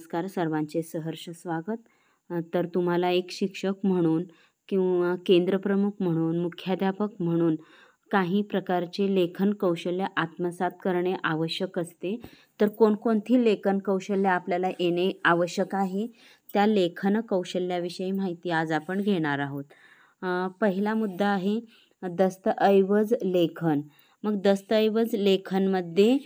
नमस्कार सर्वांचे सहर्ष स्वागत तर तुम्हाला एक शिक्षक म्हणून किंवा केंद्रप्रमुख म्हणून मुख्याध्यापक म्हणून काही प्रकारचे लेखन कौशल्य आत्मसात करणे आवश्यक असते तर कोणकोणती लेखन कौशल्य आपल्याला येणे आवश्यक आहे त्या लेखन कौशल्याविषयी माहिती आज आपण घेणार आहोत पहिला मुद्दा आहे दस्तऐवज लेखन मग दस्तऐवज लेखनमध्ये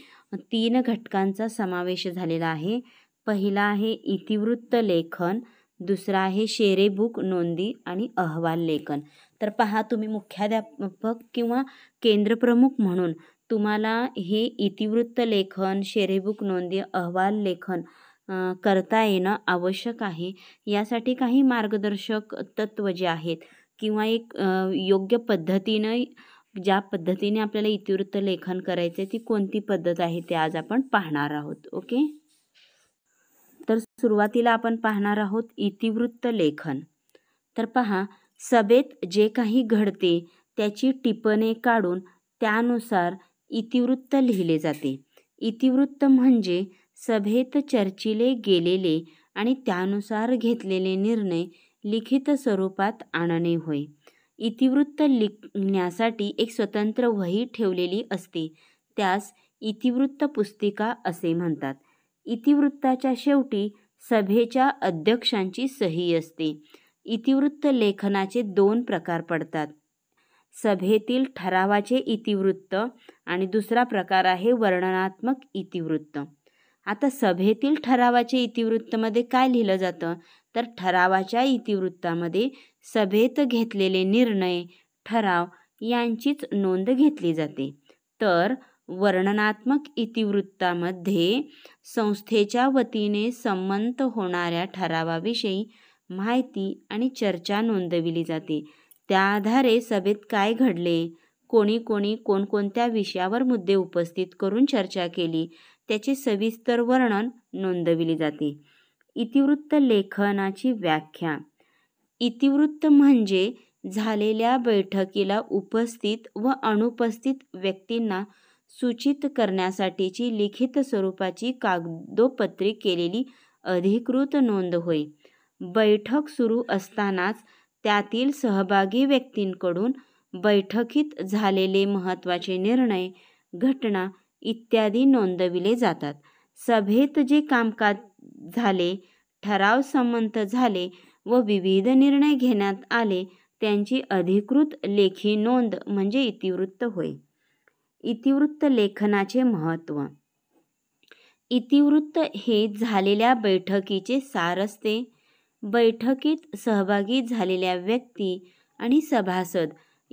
तीन घटकांचा समावेश झालेला आहे पहिला आहे इतिवृत्त लेखन दुसरा आहे शेरेबुक नोंदी आणि अहवाल लेखन तर पहा तुम्ही मुख्याध्यापक किंवा केंद्रप्रमुख म्हणून तुम्हाला हे इतिवृत्त लेखन शेरेबुक नोंदी अहवाल लेखन करता येणं आवश्यक आहे यासाठी काही मार्गदर्शक तत्त्व जे आहेत किंवा एक योग्य पद्धतीनं ज्या पद्धतीने आपल्याला इतिवृत्त लेखन करायचं आहे ती कोणती पद्धत आहे ते आज आपण पाहणार आहोत ओके सुरुवातीला आपण पाहणार आहोत इतिवृत्त लेखन तर पहा सभेत जे काही घडते त्याची टिपणे काढून त्यानुसार इतिवृत्त लिहिले जाते इतिवृत्त म्हणजे सभेत चर्चिले गेलेले आणि त्यानुसार घेतलेले निर्णय लिखित स्वरूपात आणणे होय इतिवृत्त लिखण्यासाठी एक स्वतंत्र वही ठेवलेली असते त्यास इतिवृत्त पुस्तिका असे म्हणतात इतिवृत्ताच्या शेवटी सभेच्या अध्यक्षांची सही असते इतिवृत्त लेखनाचे दोन प्रकार पडतात सभेतील ठरावाचे इतिवृत्त आणि दुसरा प्रकार आहे वर्णनात्मक इतिवृत्त आता सभेतील ठरावाचे इतिवृत्तमध्ये काय लिहिलं जातं तर ठरावाच्या इतिवृत्तामध्ये सभेत घेतलेले निर्णय ठराव यांचीच नोंद घेतली जाते तर वर्णनात्मक इतिवृत्तामध्ये संस्थेच्या वतीने संमंत होणाऱ्या ठरावाविषयी माहिती आणि चर्चा नोंदविली जाते त्या आधारे सभेत काय घडले कोणी कोणी कोणकोणत्या विषयावर मुद्दे उपस्थित करून चर्चा केली त्याचे सविस्तर वर्णन नोंदविले जाते इतिवृत्त लेखनाची व्याख्या इतिवृत्त म्हणजे झालेल्या बैठकीला उपस्थित व अनुपस्थित व्यक्तींना सूचित करण्यासाठीची लिखित स्वरूपाची कागदोपत्री केलेली अधिकृत नोंद होय बैठक सुरू असतानाच त्यातील सहभागी व्यक्तींकडून बैठकीत झालेले महत्त्वाचे निर्णय घटना इत्यादी नोंदविले जातात सभेत जे कामकाज झाले ठराव संमत झाले व विविध निर्णय घेण्यात आले त्यांची अधिकृत लेखी नोंद म्हणजे इतिवृत्त होय इतिवृत्त लेखनाचे महत्त्व इतिवृत्त हे झालेल्या बैठकीचे सार असते बैठकीत सहभागी झालेल्या व्यक्ती आणि सभासद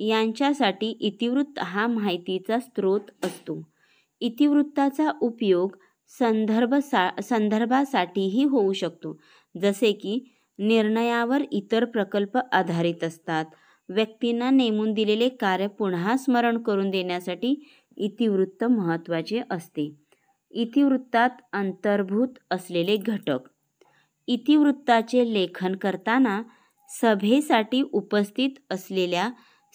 यांच्यासाठी इतिवृत्त हा माहितीचा स्रोत असतो इतिवृत्ताचा उपयोग संदर्भ सा संदर्भासाठीही होऊ शकतो जसे की निर्णयावर इतर प्रकल्प आधारित असतात व्यक्तींना नेमून दिलेले कार्य पुन्हा स्मरण करून देण्यासाठी इतिवृत्त महत्त्वाचे असते इतिवृत्तात अंतर्भूत असलेले घटक इतिवृत्ताचे लेखन करताना सभेसाठी उपस्थित असलेल्या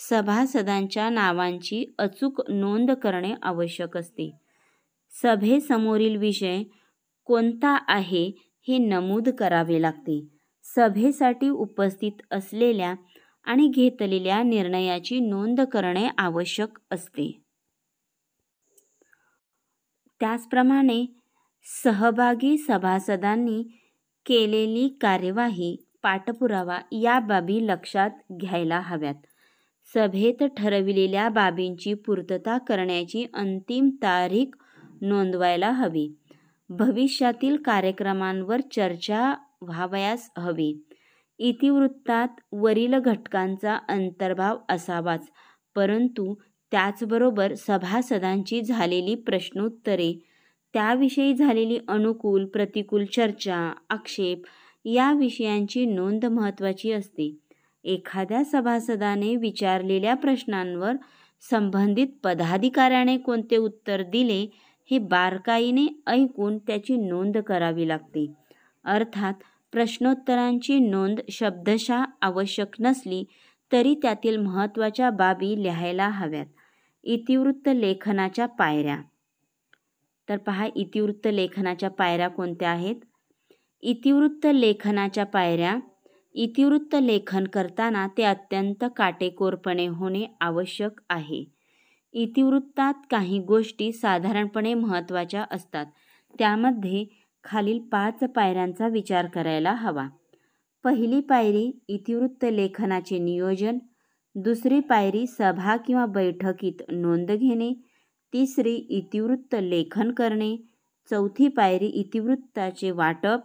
सभासदांच्या नावांची अचूक नोंद करणे आवश्यक असते सभेसमोरील विषय कोणता आहे हे नमूद करावे लागते सभेसाठी उपस्थित असलेल्या आणि घेतलेल्या निर्णयाची नोंद करणे आवश्यक असते त्याचप्रमाणे सहभागी सभासदांनी केलेली कार्यवाही पाठपुरावा या बाबी लक्षात घ्यायला हव्यात सभेत ठरविलेल्या बाबींची पूर्तता करण्याची अंतिम तारीख नोंदवायला हवी भविष्यातील कार्यक्रमांवर चर्चा व्हावयास हवी इतिवृत्तात वरील घटकांचा अंतर्भाव असावाच परंतु त्याचबरोबर सभासदांची झालेली प्रश्नोत्तरे त्याविषयी झालेली अनुकूल प्रतिकूल चर्चा आक्षेप या विषयांची नोंद महत्त्वाची असते एखाद्या सभासदाने विचारलेल्या प्रश्नांवर संबंधित पदाधिकाऱ्याने कोणते उत्तर दिले हे बारकाईने ऐकून त्याची नोंद करावी लागते अर्थात प्रश्नोत्तरांची नोंद शब्दशः आवश्यक नसली तरी त्यातील महत्त्वाच्या बाबी लिहायला हव्यात इतिवृत्त लेखनाच्या पायऱ्या तर पहा इतिवृत्त लेखनाच्या पायऱ्या कोणत्या आहेत इतिवृत्त लेखनाच्या पायऱ्या इतिवृत्त लेखन करताना ते अत्यंत काटेकोरपणे होणे आवश्यक आहे इतिवृत्तात काही गोष्टी साधारणपणे महत्त्वाच्या असतात त्यामध्ये खालील पाच पायऱ्यांचा विचार करायला हवा पहिली पायरी इतिवृत्त लेखनाचे नियोजन दुसरी पायरी सभा किंवा बैठकीत नोंद घेणे तिसरी इतिवृत्त लेखन करणे चौथी पायरी इतिवृत्ताचे वाटप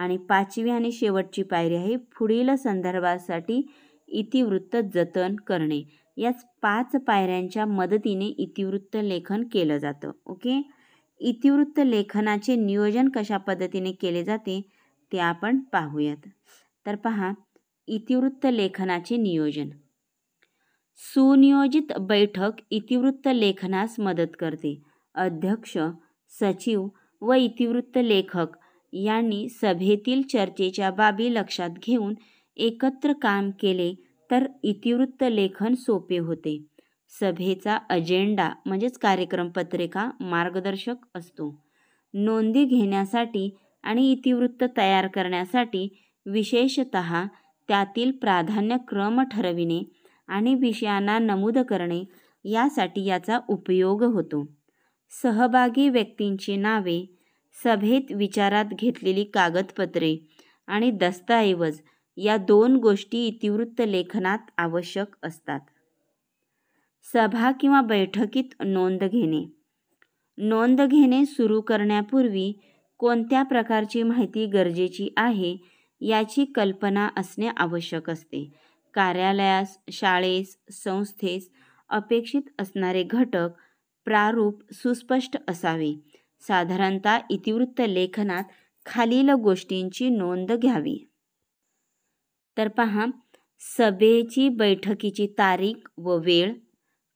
आणि पाचवी आणि शेवटची पायरी आहे पुढील संदर्भासाठी इतिवृत्त जतन करणे याच पाच पायऱ्यांच्या मदतीने इतिवृत्त लेखन केलं जातं ओके इतिवृत्त लेखनाचे नियोजन कशा पद्धतीने केले जाते ते आपण पाहूयात तर पहा इतिवृत्त लेखनाचे नियोजन सुनियोजित बैठक इतिवृत्त लेखनास मदत करते अध्यक्ष सचिव व इतिवृत्त लेखक यांनी सभेतील चर्चेच्या बाबी लक्षात घेऊन एकत्र काम केले तर इतिवृत्त लेखन सोपे होते सभेचा अजेंडा म्हणजेच कार्यक्रम पत्रिका मार्गदर्शक असतो नोंदी घेण्यासाठी आणि इतिवृत्त तयार करण्यासाठी विशेषत त्यातील प्राधान्यक्रम ठरविणे आणि विषयांना नमूद करणे यासाठी याचा उपयोग होतो सहभागी व्यक्तींची नावे सभेत विचारात घेतलेली कागदपत्रे आणि दस्तऐवज या दोन गोष्टी इतिवृत्त लेखनात आवश्यक असतात सभा किंवा बैठकीत नोंद घेणे नोंद घेणे सुरू करण्यापूर्वी कोणत्या प्रकारची माहिती गरजेची आहे याची कल्पना असणे आवश्यक असते कार्यालयास शाळेस संस्थेस अपेक्षित असणारे घटक प्रारूप सुस्पष्ट असावे साधारणतः इतिवृत्त लेखनात खालील गोष्टींची नोंद घ्यावी तर पहा सभेची बैठकीची तारीख व वेळ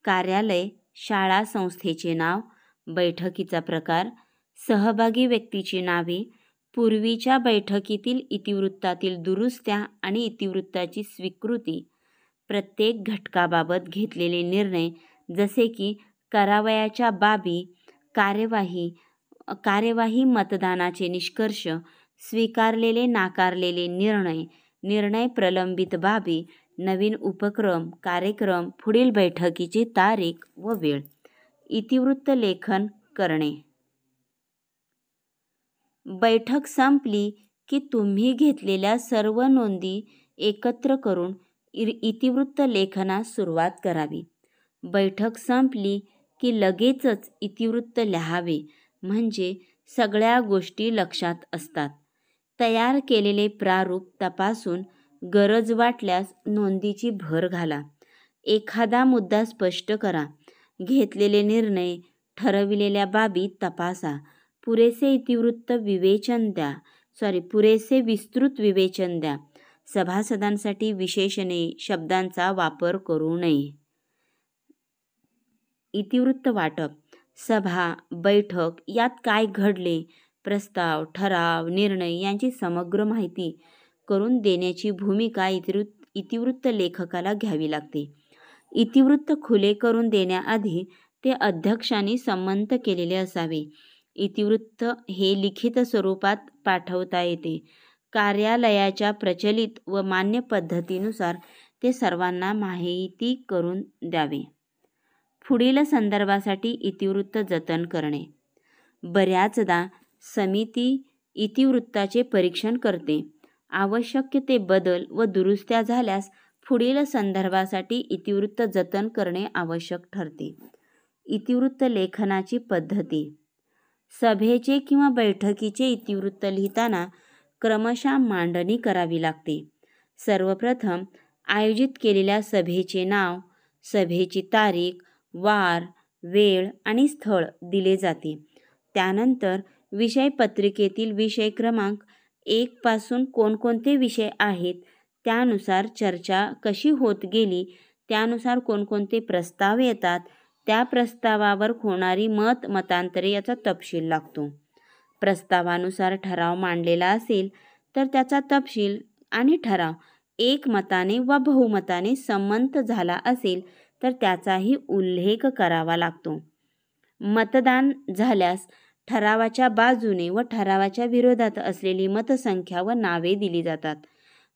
कार्यालय शाळा संस्थेचे नाव बैठकीचा प्रकार सहभागी व्यक्तीची नावे पूर्वीच्या बैठकीतील इतिवृत्तातील दुरुस्त्या आणि इतिवृत्ताची स्वीकृती प्रत्येक घटकाबाबत घेतलेले निर्णय जसे की करावयाच्या बाबी कार्यवाही कार्यवाही मतदानाचे निष्कर्ष स्वीकारलेले नाकारलेले निर्णय निर्णय प्रलंबित बाबी नवीन उपक्रम कार्यक्रम पुढील बैठकीची तारीख व वेळ इतिवृत्त लेखन करणे बैठक संपली की तुम्ही घेतलेल्या सर्व नोंदी एकत्र करून इ इतिवृत्त लेखनास सुरुवात करावी बैठक संपली की लगेचच इतिवृत्त लिहावे म्हणजे सगळ्या गोष्टी लक्षात असतात तयार केलेले प्रारूप तपासून गरज वाटल्यास नोंदीची भर घाला एखादा मुद्दा स्पष्ट करा घेतलेले निर्णय ठरविलेल्या बाबी तपासा पुरेसे इतिवृत्त विवेचन द्या सॉरी पुरेसे विस्तृत विवेचन द्या सभासदांसाठी विशेषणे शब्दांचा वापर करू नये इतिवृत्त वाटप सभा बैठक यात काय घडले प्रस्ताव ठराव निर्णय यांची समग्र माहिती करून देण्याची भूमिका इतिवृत्त इतिवृत्त लेखकाला घ्यावी लागते इतिवृत्त खुले करून देण्याआधी ते अध्यक्षांनी संमत केलेले असावे इतिवृत्त हे लिखित स्वरूपात पाठवता येते कार्यालयाच्या प्रचलित व मान्य पद्धतीनुसार ते सर्वांना माहिती करून द्यावे पुढील संदर्भासाठी इतिवृत्त जतन करणे बऱ्याचदा समिती इतिवृत्ताचे परीक्षण करते आवश्यक ते बदल व दुरुस्त्या झाल्यास पुढील संदर्भासाठी इतिवृत्त जतन करणे आवश्यक ठरते इतिवृत्त लेखनाची पद्धती सभेचे किंवा बैठकीचे इतिवृत्त लिहिताना क्रमशः मांडणी करावी लागते सर्वप्रथम आयोजित केलेल्या सभेचे नाव सभेची तारीख वार वेळ आणि स्थळ दिले जाते त्यानंतर विषय पत्रिकेतील विषय क्रमांक एकपासून कोणकोणते विषय आहेत त्यानुसार चर्चा कशी होत गेली त्यानुसार कोणकोणते प्रस्ताव येतात त्या प्रस्तावावर होणारी मत मतांतरे याचा तपशील लागतो प्रस्तावानुसार ठराव मांडलेला असेल तर त्याचा तपशील आणि ठराव एकमताने व बहुमताने संमत झाला असेल तर त्याचाही उल्लेख करावा लागतो मतदान झाल्यास ठरावाच्या बाजूने व ठरावाच्या विरोधात असलेली मतसंख्या व नावे दिली जातात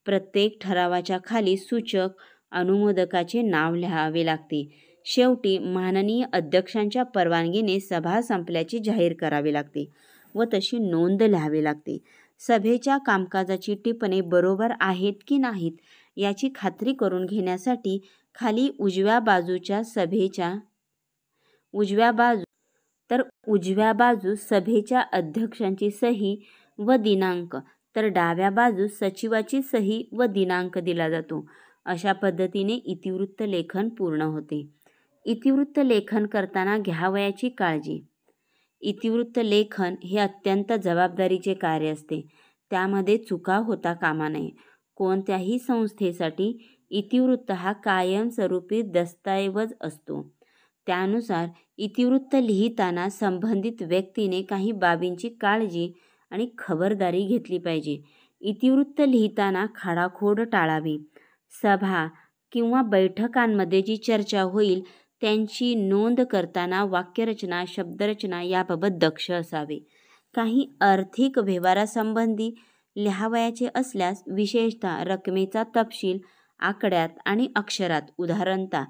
प्रत्येक ठरावाच्या खाली सूचक अनुमोदकाचे नाव लिहावे लागते शेवटी माननीय अध्यक्षांच्या परवानगीने सभा संपल्याची जाहीर करावी लागते व तशी नोंद लिहावी लागते सभेच्या कामकाजाची टिपणे बरोबर आहेत की नाहीत याची खात्री करून घेण्यासाठी खाली उजव्या बाजूच्या सभेच्या उजव्या बाजू तर उजव्या बाजू सभेच्या अध्यक्षांची सही व दिनांक तर डाव्या बाजू सचिवाची सही व दिनांक दिला जातो अशा पद्धतीने इतिवृत्त लेखन पूर्ण होते इतिवृत्त लेखन करताना घ्यावयाची काळजी इतिवृत्त लेखन हे अत्यंत जबाबदारीचे कार्य असते त्यामध्ये चुका होता कामा नये कोणत्याही संस्थेसाठी इतिवृत्त हा कायमस्वरूपी दस्तऐवज असतो त्यानुसार इतिवृत्त लिहिताना संबंधित व्यक्तीने काही बाबींची काळजी आणि खबरदारी घेतली पाहिजे इतिवृत्त लिहिताना खाडाखोड टाळावी सभा किंवा बैठकांमध्ये जी चर्चा होईल त्यांची नोंद करताना वाक्यरचना शब्दरचना याबाबत दक्ष असावे काही आर्थिक व्यवहारासंबंधी लिहावयाचे असल्यास विशेषतः रकमेचा तपशील आकड्यात आणि अक्षरात उदाहरणता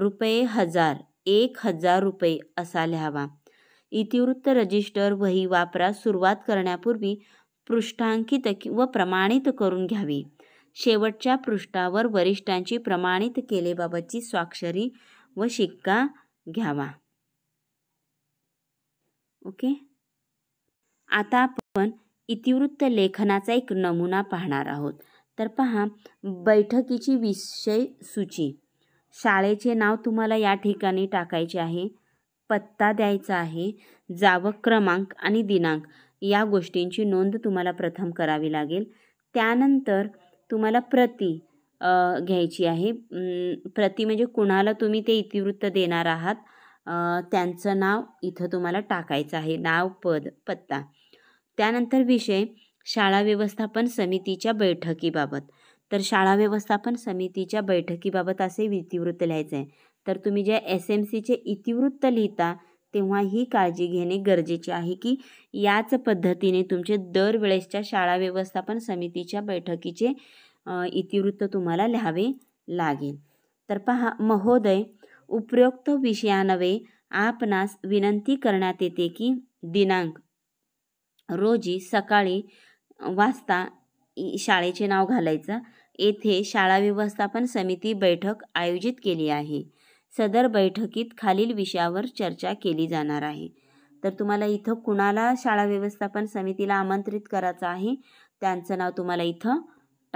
रुपये हजार एक हजार रुपये असा लिहावा इतिवृत्त रजिस्टर वही वापरास सुरुवात करण्यापूर्वी पृष्ठांकित व प्रमाणित करून घ्यावी शेवटच्या पृष्ठावर वरिष्ठांची प्रमाणित केलेबाबतची स्वाक्षरी व शिक्का घ्यावा ओके आता आपण इतिवृत्त लेखनाचा एक नमुना पाहणार आहोत तर पहा बैठकीची विषय सूची शाळेचे नाव तुम्हाला या ठिकाणी टाकायचे आहे पत्ता द्यायचा आहे जावक क्रमांक आणि दिनांक या गोष्टींची नोंद तुम्हाला प्रथम करावी लागेल त्यानंतर तुम्हाला प्रती घ्यायची आहे प्रति म्हणजे कुणाला तुम्ही ते इतिवृत्त देणार आहात त्यांचं नाव इथं तुम्हाला टाकायचं आहे नाव पद पत्ता त्यानंतर विषय शाळा व्यवस्थापन समितीच्या बैठकीबाबत तर शाळा व्यवस्थापन समितीच्या बैठकीबाबत असे इतिवृत्त लिहायचं आहे तर तुम्ही ज्या एस एम सीचे इतिवृत्त लिहिता तेव्हा ही काळजी घेणे गरजेचे आहे की याच पद्धतीने तुमचे दरवेळेसच्या शाळा व्यवस्थापन समितीच्या बैठकीचे इतिवृत्त तुम्हाला लिहावे लागेल तर पहा महोदय उपरोक्त विषयानवे आपणास विनंती करण्यात येते की दिनांक रोजी सकाळी वाजता शाळेचे नाव घालायचं येथे शाळा व्यवस्थापन समिती बैठक आयोजित केली आहे सदर बैठकीत खालील विषयावर चर्चा केली जाणार आहे तर तुम्हाला इथं कुणाला शाळा व्यवस्थापन समितीला आमंत्रित करायचं आहे त्यांचं नाव तुम्हाला इथं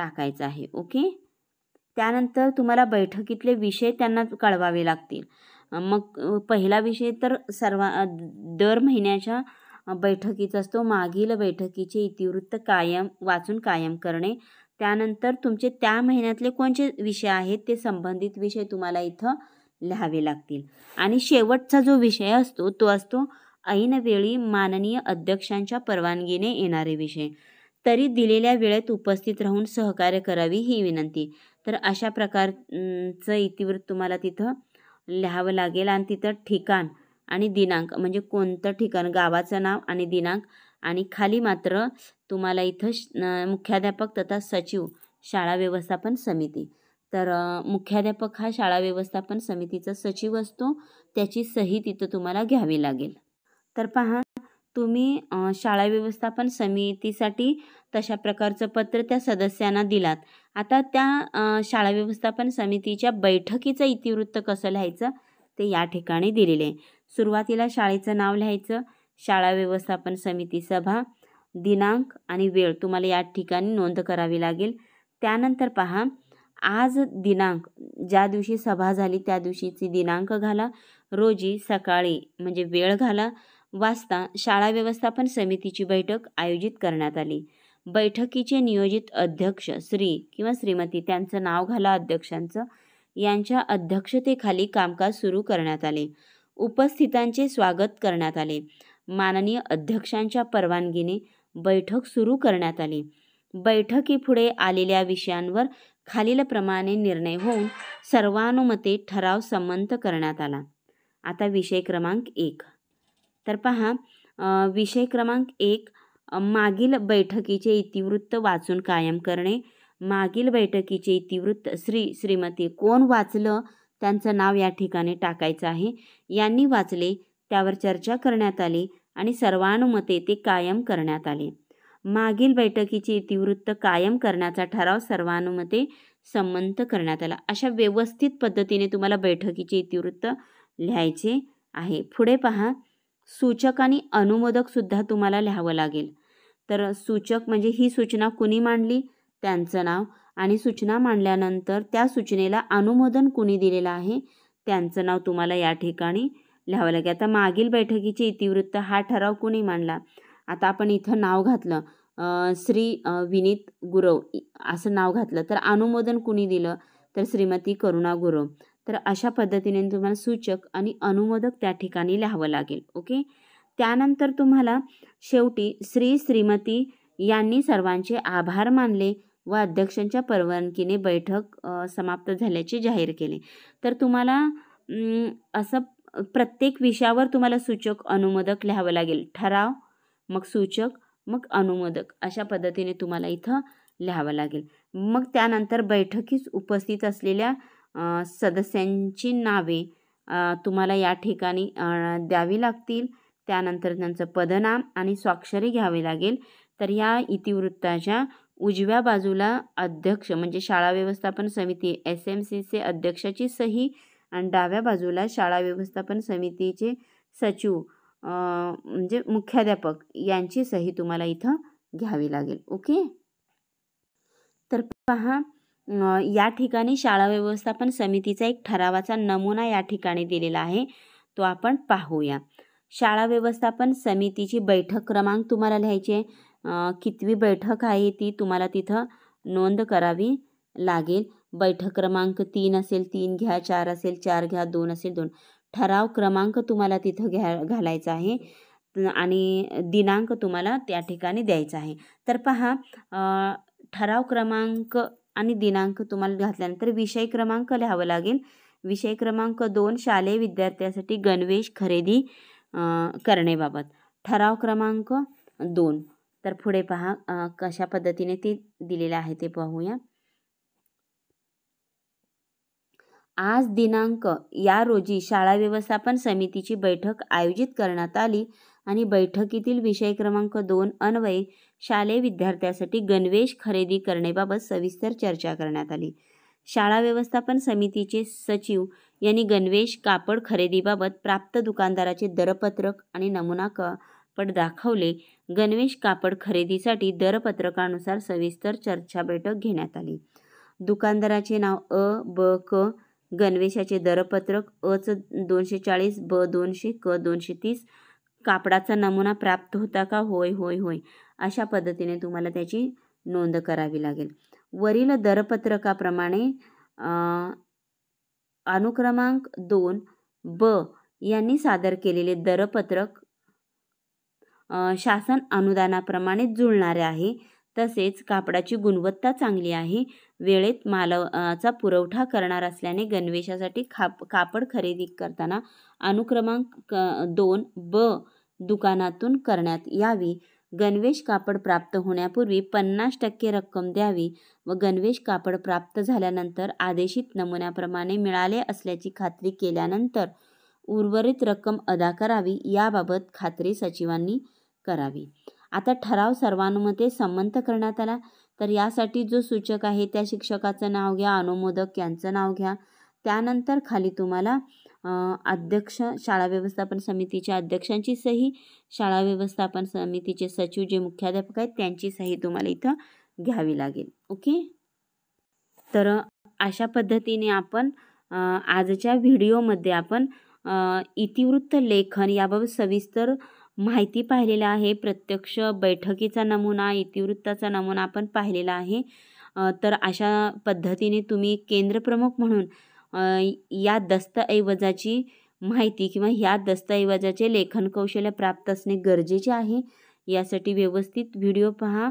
टाकायचं आहे ओके त्यानंतर तुम्हाला बैठकीतले विषय त्यांना कळवावे लागतील मग पहिला विषय तर सर्व दर महिन्याच्या बैठकीचा असतो मागील बैठकीचे इतिवृत्त कायम वाचून कायम करणे त्यानंतर तुमचे त्या महिन्यातले कोणते विषय आहेत ते संबंधित विषय तुम्हाला इथं लिहावे लागतील आणि शेवटचा जो विषय असतो तो असतो ऐनवेळी माननीय अध्यक्षांच्या परवानगीने येणारे विषय तरी दिलेल्या वेळेत उपस्थित राहून सहकार्य करावी ही विनंती तर अशा प्रकारचं इतिवृत्त तुम्हाला तिथं लिहावं लागेल आणि तिथं ठिकाण आणि दिनांक म्हणजे कोणतं ठिकाण गावाचं नाव आणि दिनांक आणि खाली मात्र तुम्हाला इथं मुख्याध्यापक तथा सचिव शाळा व्यवस्थापन समिती तर मुख्याध्यापक हा शाळा व्यवस्थापन समितीचा सचिव असतो त्याची सही तिथं तुम्हाला घ्यावी लागेल तर पहा तुम्ही शाळा व्यवस्थापन समितीसाठी तशा प्रकारचं पत्र त्या सदस्यांना दिलात आता त्या शाळा व्यवस्थापन समितीच्या बैठकीचं इतिवृत्त कसं लिहायचं ते या ठिकाणी दिलेले आहे सुरुवातीला शाळेचं नाव लिहायचं शाळा व्यवस्थापन समिती सभा दिनांक आणि वेळ तुम्हाला या ठिकाणी नोंद करावी लागेल त्यानंतर पहा आज दिनांक ज्या दिवशी सभा झाली त्या दिवशीची दिनांक घाला रोजी सकाळी म्हणजे वेळ घाला वाजता शाळा व्यवस्थापन समितीची बैठक आयोजित करण्यात आली बैठकीचे नियोजित अध्यक्ष श्री किंवा श्रीमती त्यांचं नाव घाला अध्यक्षांचं यांच्या अध्यक्षतेखाली कामकाज सुरू करण्यात आले उपस्थितांचे स्वागत करण्यात आले माननीय अध्यक्षांच्या परवानगीने बैठक सुरू करण्यात आली बैठकीपुढे आलेल्या विषयांवर खालीलप्रमाणे निर्णय होऊन सर्वानुमते ठराव संमत करण्यात आला आता विषय क्रमांक एक तर पहा विषय क्रमांक एक मागील बैठकीचे इतिवृत्त वाचून कायम करणे मागील बैठकीचे इतिवृत्त श्री श्रीमती कोण वाचलं त्यांचं नाव या ठिकाणी टाकायचं आहे यांनी वाचले त्यावर चर्चा करण्यात आली आणि सर्वानुमते ते कायम करण्यात आले मागील बैठकीचे इतिवृत्त कायम करण्याचा ठराव सर्वानुमते संमत करण्यात आला अशा व्यवस्थित पद्धतीने तुम्हाला बैठकीचे इतिवृत्त लिहायचे आहे पुढे पहा सूचक आणि अनुमोदकसुद्धा तुम्हाला लिहावं लागेल तर सूचक म्हणजे ही सूचना कुणी मांडली त्यांचं नाव आणि सूचना मांडल्यानंतर त्या सूचनेला अनुमोदन कुणी दिलेलं आहे त्यांचं नाव तुम्हाला या ठिकाणी लिहावं लागेल आता मागील बैठकीची इतिवृत्त हा ठराव कुणी मांडला आता आपण इथं नाव घातलं श्री विनीत गुरव असं नाव घातलं तर अनुमोदन कुणी दिलं तर श्रीमती करुणा गुरव तर अशा पद्धतीने तुम्हाला सूचक आणि अनुमोदक त्या ठिकाणी लिहावं लागेल ओके त्यानंतर तुम्हाला शेवटी श्री श्रीमती यांनी सर्वांचे आभार मानले व अध्यक्षांच्या परवानगीने बैठक समाप्त झाल्याचे जाहीर केले तर तुम्हाला असं प्रत्येक विषयावर तुम्हाला सूचक अनुमोदक लिहावं लागेल ठराव मग सूचक मग अनुमोदक अशा पद्धतीने तुम्हाला इथं लिहावं लागेल मग त्यानंतर बैठकीस उपस्थित असलेल्या सदस्यांची नावे तुम्हाला या ठिकाणी द्यावी लागतील त्यानंतर त्यांचं पदनाम आणि स्वाक्षरी घ्यावी लागेल तर या इतिवृत्ताच्या उजव्या बाजूला अध्यक्ष म्हणजे शाळा व्यवस्थापन समिती एस एम सीचे अध्यक्षाची सही आणि डाव्या बाजूला शाळा व्यवस्थापन समितीचे सचिव म्हणजे मुख्याध्यापक यांची सही तुम्हाला इथं घ्यावी लागेल ओके तर पहा या ठिकाणी शाळा व्यवस्थापन समितीचा एक ठरावाचा नमुना या ठिकाणी दिलेला आहे तो आपण पाहूया शाळा व्यवस्थापन समितीची बैठक क्रमांक तुम्हाला लिहायची आहे कितवी बैठक आहे ती तुम्हाला तिथं नोंद करावी लागेल बैठक क्रमांक तीन असेल तीन घ्या चार असेल चार घ्या दोन असेल दोन ठराव क्रमांक तुम्हाला तिथं घ्या घालायचा आहे आणि दिनांक तुम्हाला त्या ठिकाणी द्यायचा आहे तर पहा ठराव क्रमांक आणि दिनांक तुम्हाला घातल्यानंतर विषय क्रमांक लिहावा लागेल विषय क्रमांक दोन शालेय विद्यार्थ्यासाठी गणवेश खरेदी करणेबाबत ठराव क्रमांक दोन तर पुढे पहा कशा पद्धतीने ते दिलेलं आहे ते पाहूया आज दिनांक या रोजी शाळा व्यवस्थापन समितीची बैठक आयोजित करण्यात आली आणि बैठकीतील विषय क्रमांक दोन अन्वये शालेय विद्यार्थ्यासाठी गणवेश खरेदी करण्याबाबत सविस्तर चर्चा करण्यात आली शाळा व्यवस्थापन समितीचे सचिव यांनी गणवेश कापड खरेदीबाबत प्राप्त दुकानदाराचे दरपत्रक आणि नमुना कापड दाखवले गणवेश कापड खरेदीसाठी दरपत्रकानुसार सविस्तर चर्चा बैठक घेण्यात आली दुकानदाराचे नाव अ ब क गणवेशाचे दरपत्रक अचं दोनशे चाळीस ब दोनशे क दोनशे तीस कापडाचा नमुना प्राप्त होता का होय होय होय अशा पद्धतीने तुम्हाला त्याची नोंद करावी लागेल वरील दरपत्रकाप्रमाणे अनुक्रमांक दोन ब यांनी सादर केलेले दरपत्रक शासन अनुदानाप्रमाणे जुळणारे आहे तसेच कापडाची गुणवत्ता चांगली आहे वेळेत मालाचा पुरवठा करणार असल्याने गणवेशासाठी खाप कापड खरेदी करताना अनुक्रमांक क दोन ब दुकानातून करण्यात यावी गणवेश कापड प्राप्त होण्यापूर्वी पन्नास टक्के रक्कम द्यावी व गणवेश कापड प्राप्त झाल्यानंतर आदेशित नमुन्याप्रमाणे मिळाले असल्याची खात्री केल्यानंतर उर्वरित रक्कम अदा करावी याबाबत खात्री सचिवांनी करावी आता ठराव सर्वानुमते संमंत करण्यात आला तर यासाठी जो सूचक आहे त्या शिक्षकाचं नाव घ्या अनुमोदक यांचं नाव घ्या त्यानंतर खाली तुम्हाला अध्यक्ष शाळा व्यवस्थापन समितीच्या अध्यक्षांची सही शाळा व्यवस्थापन समितीचे सचिव जे मुख्याध्यापक आहेत त्यांची सही तुम्हाला इथं घ्यावी लागेल ओके तर अशा पद्धतीने आपण आजच्या व्हिडिओमध्ये आपण इतिवृत्त लेखन याबाबत सविस्तर माहिती पाहिलेला आहे प्रत्यक्ष बैठकीचा नमुना इतिवृत्ताचा नमुना आपण पाहिलेला आहे तर अशा पद्धतीने तुम्ही केंद्रप्रमुख म्हणून या दस्तऐवजाची माहिती किंवा ह्या दस्तऐवजाचे लेखन कौशल्य प्राप्त असणे गरजेचे आहे यासाठी व्यवस्थित व्हिडिओ पहा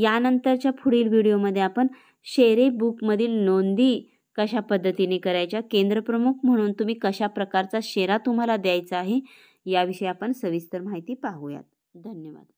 यानंतरच्या पुढील व्हिडिओमध्ये आपण शेरे बुकमधील नोंदी कशा पद्धतीने करायच्या केंद्रप्रमुख म्हणून तुम्ही कशा प्रकारचा शेरा तुम्हाला द्यायचा आहे याविषयी आपण सविस्तर माहिती पाहूयात धन्यवाद